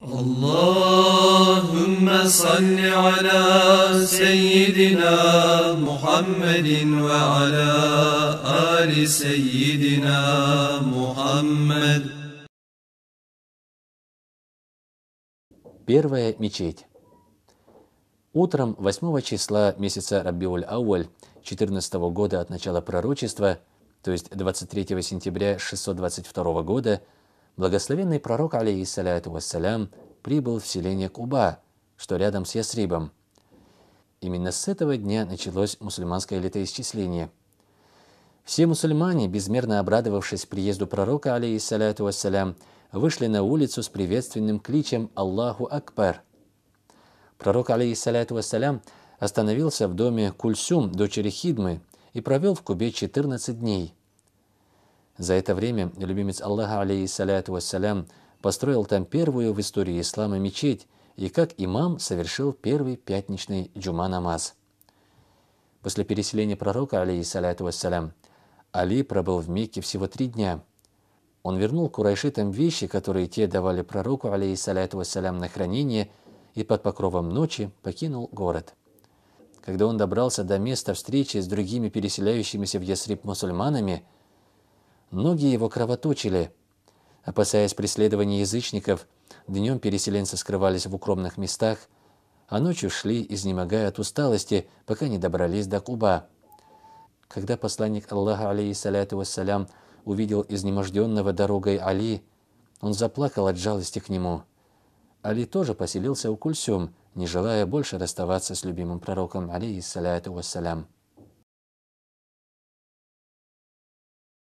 اللهم صل على سيدنا محمد وعلى آل سيدنا محمد Первая мечеть. Утром 8 числа месяца Рабиуль Ауэль 14 года от начала пророчества, то есть 23 сентября 622 года, Благословенный пророк, алейхиссаляту вассалям, прибыл в селение Куба, что рядом с Ясрибом. Именно с этого дня началось мусульманское летоисчисление. Все мусульмане, безмерно обрадовавшись приезду пророка, алейхиссаляту вассалям, вышли на улицу с приветственным кличем «Аллаху Акбар». Пророк, алейхиссаляту вассалям, остановился в доме Кульсюм, дочери Хидмы, и провел в Кубе 14 дней. За это время любимец Аллаха, алейхиссаляту вассалям, построил там первую в истории ислама мечеть и как имам совершил первый пятничный джума-намаз. После переселения пророка, алейхиссаляту вассалям, Али пробыл в Мекке всего три дня. Он вернул курайшитам вещи, которые те давали пророку, алейхиссаляту вассалям, на хранение, и под покровом ночи покинул город. Когда он добрался до места встречи с другими переселяющимися в Ясриб мусульманами – Ноги его кровоточили. Опасаясь преследования язычников, днем переселенцы скрывались в укромных местах, а ночью шли, изнемогая от усталости, пока не добрались до Куба. Когда посланник Аллаха, алейхиссаляту вассалям, увидел изнеможденного дорогой Али, он заплакал от жалости к нему. Али тоже поселился у Кульсюм, не желая больше расставаться с любимым пророком, алейхиссаляту вассалям.